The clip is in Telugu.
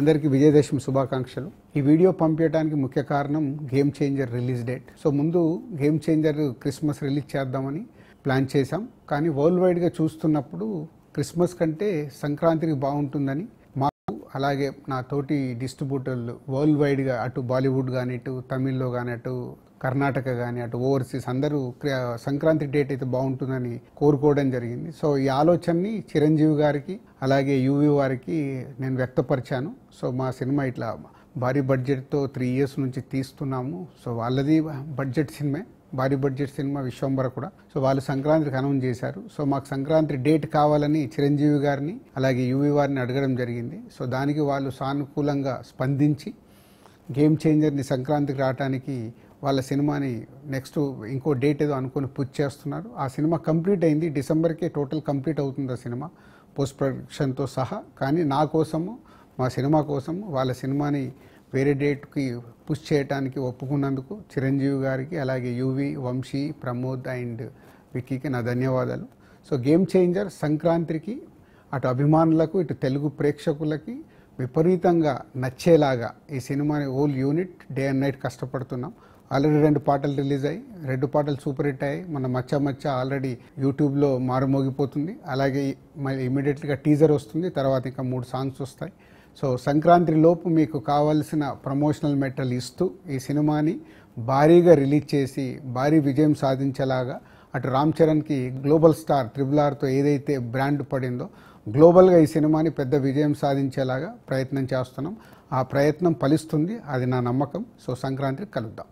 అందరికీ విజయదశమి శుభాకాంక్షలు ఈ వీడియో పంపించడానికి ముఖ్య కారణం game changer release date so ముందు గేమ్ చేంజర్ క్రిస్మస్ రిలీజ్ చేద్దామని ప్లాన్ చేశాం కానీ వరల్డ్ వైడ్గా చూస్తున్నప్పుడు క్రిస్మస్ కంటే సంక్రాంతికి బాగుంటుందని మాకు అలాగే నా తోటి డిస్ట్రిబ్యూటర్లు వరల్డ్ వైడ్గా అటు బాలీవుడ్ కానీ ఇటు తమిళ్లో కానీ అటు కర్ణాటక కానీ అటు ఓవర్సీస్ అందరూ సంక్రాంతి డేట్ అయితే బాగుంటుందని కోరుకోవడం జరిగింది సో ఈ ఆలోచనని చిరంజీవి గారికి అలాగే యువి వారికి నేను వ్యక్తపరిచాను సో మా సినిమా ఇట్లా భారీ బడ్జెట్తో త్రీ ఇయర్స్ నుంచి తీస్తున్నాము సో వాళ్ళది బడ్జెట్ సినిమే భారీ బడ్జెట్ సినిమా విశ్వంబర కూడా సో వాళ్ళు సంక్రాంతికి అనౌన్స్ చేశారు సో మాకు సంక్రాంతి డేట్ కావాలని చిరంజీవి గారిని అలాగే యువి వారిని అడగడం జరిగింది సో దానికి వాళ్ళు సానుకూలంగా స్పందించి గేమ్ చేంజర్ని సంక్రాంతికి రావడానికి వాళ్ళ సినిమాని నెక్స్ట్ ఇంకో డేట్ ఏదో అనుకుని పుచ్ చేస్తున్నారు ఆ సినిమా కంప్లీట్ అయింది డిసెంబర్కే టోటల్ కంప్లీట్ అవుతుంది ఆ సినిమా పోస్ట్ ప్రొడక్షన్తో సహా కానీ నా కోసము మా సినిమా కోసము వాళ్ళ సినిమాని వేరే డేట్కి పుష్ చేయడానికి ఒప్పుకున్నందుకు చిరంజీవి గారికి అలాగే యువి వంశీ ప్రమోద్ అండ్ విక్కీకి నా ధన్యవాదాలు సో గేమ్ చేంజర్ సంక్రాంతికి అటు అభిమానులకు ఇటు తెలుగు ప్రేక్షకులకి విపరీతంగా నచ్చేలాగా ఈ సినిమాని whole unit day and night కష్టపడుతున్నాం ఆల్రెడీ రెండు పాటలు రిలీజ్ అయ్యి రెండు పాటలు సూపర్ హిట్ అయ్యాయి మన మచ్చ మచ్చ ఆల్రెడీ యూట్యూబ్లో మారుమోగిపోతుంది అలాగే మళ్ళీ ఇమీడియట్గా టీజర్ వస్తుంది తర్వాత ఇంకా మూడు సాంగ్స్ వస్తాయి సో సంక్రాంతి లోపు మీకు కావాల్సిన ప్రమోషనల్ మెటల్ ఇస్తూ ఈ సినిమాని భారీగా రిలీజ్ చేసి భారీ విజయం సాధించేలాగా అటు రామ్ చరణ్కి గ్లోబల్ స్టార్ త్రిబుల్ ఆర్తో ఏదైతే బ్రాండ్ పడిందో గ్లోబల్గా ఈ సినిమాని పెద్ద విజయం సాధించేలాగా ప్రయత్నం చేస్తున్నాం ఆ ప్రయత్నం ఫలిస్తుంది అది నా నమ్మకం సో సంక్రాంతికి కలుద్దాం